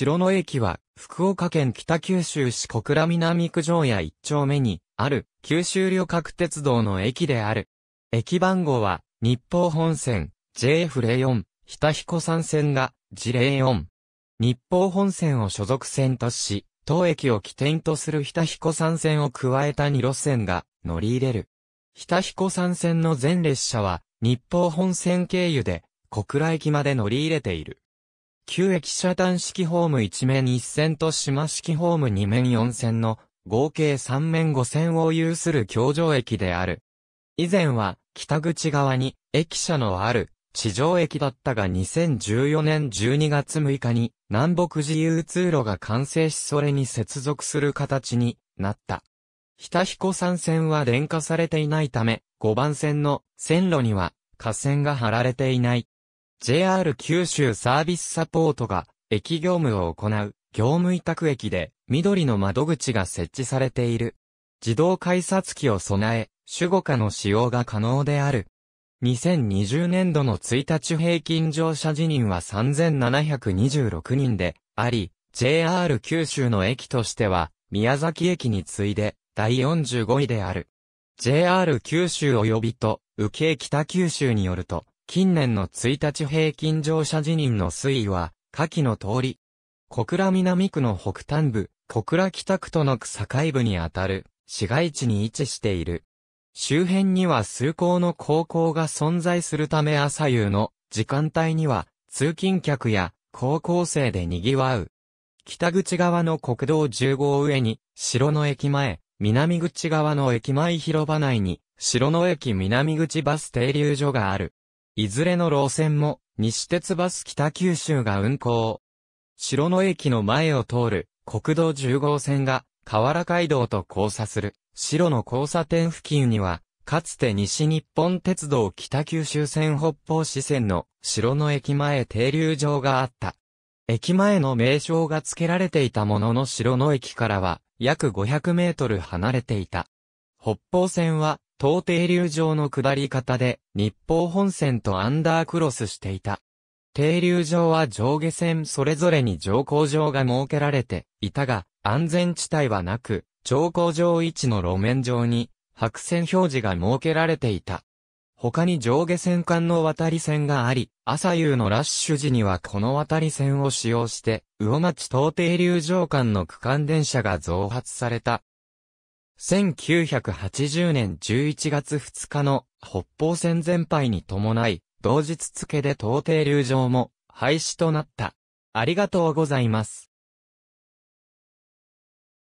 城野駅は、福岡県北九州市小倉南区城屋一丁目に、ある、九州旅客鉄道の駅である。駅番号は、日報本線、JF04、日田彦山線が、事例4。日報本線を所属線とし、当駅を起点とする日田彦山線を加えた2路線が、乗り入れる。日田彦山線の全列車は、日報本線経由で、小倉駅まで乗り入れている。旧駅舎端式ホーム1面1線と島式ホーム2面4線の合計3面5線を有する橋上駅である。以前は北口側に駅舎のある地上駅だったが2014年12月6日に南北自由通路が完成しそれに接続する形になった。北彦山線は電化されていないため5番線の線路には架線が張られていない。JR 九州サービスサポートが駅業務を行う業務委託駅で緑の窓口が設置されている。自動改札機を備え、主語化の使用が可能である。2020年度の1日平均乗車辞任は3726人であり、JR 九州の駅としては宮崎駅に次いで第45位である。JR 九州及びと、受け北九州によると、近年の1日平均乗車辞任の推移は、下記の通り、小倉南区の北端部、小倉北区との区境部にあたる、市街地に位置している。周辺には数校の高校が存在するため朝夕の時間帯には通勤客や高校生で賑わう。北口側の国道10号上に城の駅前、南口側の駅前広場内に城の駅南口バス停留所がある。いずれの路線も、西鉄バス北九州が運行。城野駅の前を通る国道10号線が河原街道と交差する城野交差点付近には、かつて西日本鉄道北九州線北方支線の城野駅前停留場があった。駅前の名称が付けられていたものの城野駅からは約500メートル離れていた。北方線は東底流上の下り方で、日報本線とアンダークロスしていた。停留場は上下線それぞれに乗降場が設けられていたが、安全地帯はなく、乗降場位置の路面上に、白線表示が設けられていた。他に上下線間の渡り線があり、朝夕のラッシュ時にはこの渡り線を使用して、魚町東停留場間の区間電車が増発された。1980年11月2日の北方戦全敗に伴い、同日付で到底流上も廃止となった。ありがとうございます。